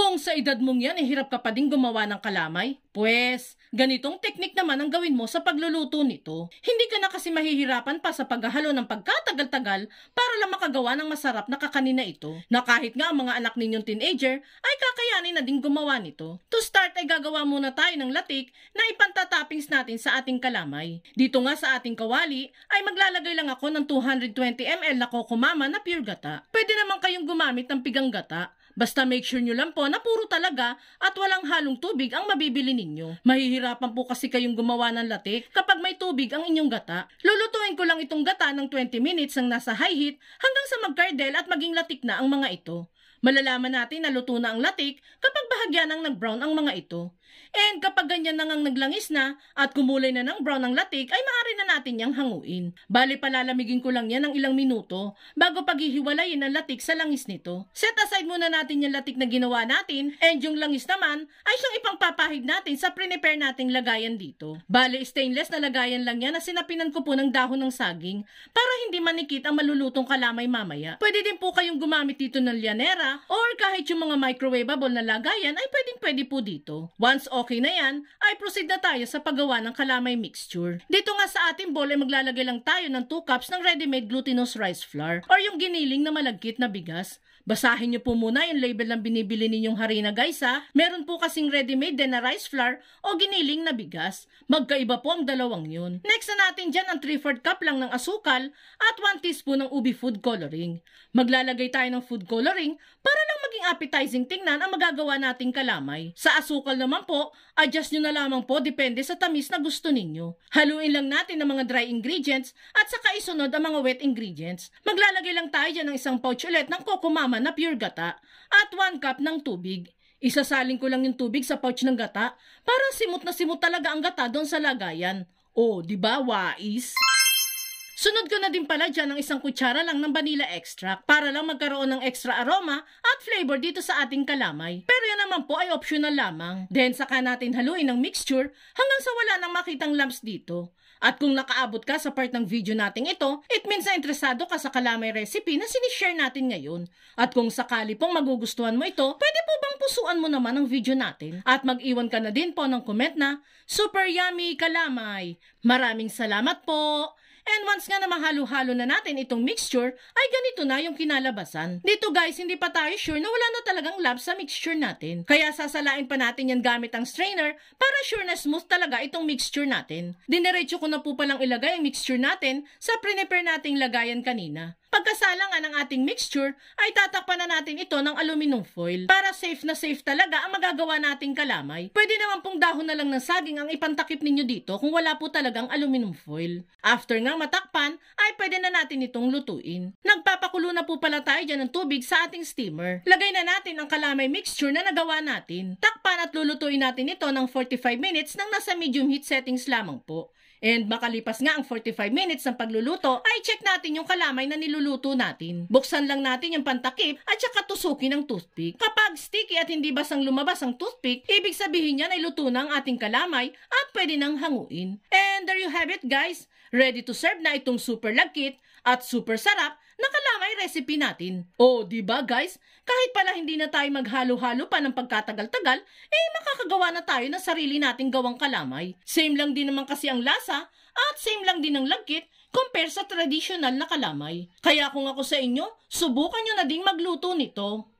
Kung sa edad mong yan, eh, hirap ka pa ding gumawa ng kalamay? Pwes, ganitong teknik naman ang gawin mo sa pagluluto nito. Hindi ka na kasi mahihirapan pa sa paghahalo ng pagkatagal-tagal para lang makagawa ng masarap na kakanina ito. Na kahit nga ang mga anak ninyong teenager ay kakayanin na ding gumawa nito. To start ay gagawa muna tayo ng latik na ipantatoppings natin sa ating kalamay. Dito nga sa ating kawali ay maglalagay lang ako ng 220 ml na kokumama na pure gata. Pwede naman kayong gumamit ng pigang gata Basta make sure nyo lang po na puro talaga at walang halong tubig ang mabibili ninyo. Mahihirapan po kasi kayong gumawa ng latik kapag may tubig ang inyong gata. Lulutuin ko lang itong gata ng 20 minutes ng nasa high heat hanggang sa magkardel at maging latik na ang mga ito. Malalaman natin na luto na ang latik kapag bahagya nang nag-brown ang mga ito. And kapag ganyan na ngang naglangis na at kumulay na ng brown ang latik ay maaari na natin niyang hanguin. Bali palalamigin ko lang yan ng ilang minuto bago paghihiwalayin ang latik sa langis nito. Set aside muna natin yung latik na ginawa natin and yung langis naman ay siyang ipangpapahid natin sa prepare nating lagayan dito. Bali stainless na lagayan lang yan na sinapinan ko po ng dahon ng saging para hindi manikit ang malulutong kalamay mamaya. Pwede din po kayong gumamit dito ng lianera or kahit yung mga microwavable na lagayan ay pwedeng pwede po dito. Once okay na yan, ay proceed na tayo sa paggawa ng kalamay mixture. Dito nga sa ating bowl ay maglalagay lang tayo ng 2 cups ng ready-made glutinous rice flour or yung giniling na malagkit na bigas. Basahin niyo po muna yung label ng binibili ninyong harina guys ha. Meron po kasing ready-made din na rice flour o giniling na bigas. Magkaiba po ang dalawang yun. Next na natin dyan ang 3-4 cup lang ng asukal at 1 teaspoon ng ubi food coloring. Maglalagay tayo ng food coloring para magiging appetizing tingnan ang magagawa nating kalamay. Sa asukal naman po, adjust nyo na lamang po depende sa tamis na gusto ninyo. Haluin lang natin ang mga dry ingredients at saka isunod ang mga wet ingredients. Maglalagay lang tayo dyan ng isang pouch ulit ng Coco Mama na pure gata at 1 cup ng tubig. Isasalin ko lang yung tubig sa pouch ng gata. para simot na simot talaga ang gata doon sa lagayan. Oh, di ba, wais? Sunod ko na din pala dyan ng isang kutsara lang ng vanilla extract para lang magkaroon ng extra aroma at flavor dito sa ating kalamay. Pero yan naman po ay optional lamang. Then saka natin haluin ang mixture hanggang sa wala nang makitang lumps dito. At kung nakaabot ka sa part ng video nating ito, it means na interesado ka sa kalamay recipe na sinishare natin ngayon. At kung sakali pong magugustuhan mo ito, pwede po bang pusuan mo naman ang video natin? At mag-iwan ka na din po ng comment na, Super Yummy Kalamay! Maraming salamat po! And once nga na mahalo-halo na natin itong mixture, ay ganito na yung kinalabasan. Dito guys, hindi pa tayo sure na wala na talagang lab sa mixture natin. Kaya sasalain pa natin yan gamit ang strainer para sure na smooth talaga itong mixture natin. Dinerecho ko na po palang ilagay ang mixture natin sa prepare nating lagayan kanina. Pagkasala nga ng ating mixture, ay tatakpan na natin ito ng aluminum foil para safe na safe talaga ang magagawa nating kalamay. Pwede naman pong dahon na lang ng saging ang ipantakip ninyo dito kung wala po talagang aluminum foil. After nga matakpan, ay pwede na natin itong lutuin. Nagpapakulo na po pala tayo dyan ng tubig sa ating steamer. Lagay na natin ang kalamay mixture na nagawa natin. Takpan at lulutuin natin ito ng 45 minutes nang nasa medium heat settings lamang po. And makalipas nga ang 45 minutes ng pagluluto, ay check natin yung kalamay na niluluto natin. Buksan lang natin yung pantakip at saka tusukin ng toothpick. Kapag pag sticky at hindi basang lumabas ang toothpick, ibig sabihin niya ay luto na ang ating kalamay at pwede nang hanguin. And there you have it guys. Ready to serve na itong super lagkit at super sarap na kalamay recipe natin. Oh, di ba guys? Kahit pala hindi na tayo maghalo-halo pa ng pagkatagal-tagal, eh makakagawa na tayo ng sarili nating gawang kalamay. Same lang din naman kasi ang lasa at same lang din ang lagkit compare sa traditional na kalamay. Kaya kung ako sa inyo, subukan nyo na ding magluto nito.